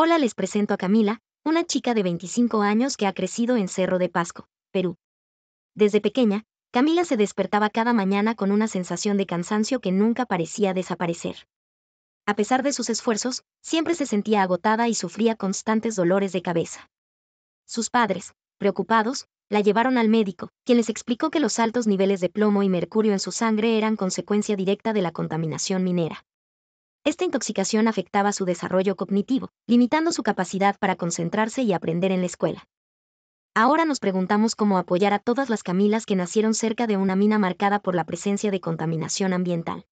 Hola, les presento a Camila, una chica de 25 años que ha crecido en Cerro de Pasco, Perú. Desde pequeña, Camila se despertaba cada mañana con una sensación de cansancio que nunca parecía desaparecer. A pesar de sus esfuerzos, siempre se sentía agotada y sufría constantes dolores de cabeza. Sus padres, preocupados, la llevaron al médico, quien les explicó que los altos niveles de plomo y mercurio en su sangre eran consecuencia directa de la contaminación minera. Esta intoxicación afectaba su desarrollo cognitivo, limitando su capacidad para concentrarse y aprender en la escuela. Ahora nos preguntamos cómo apoyar a todas las Camilas que nacieron cerca de una mina marcada por la presencia de contaminación ambiental.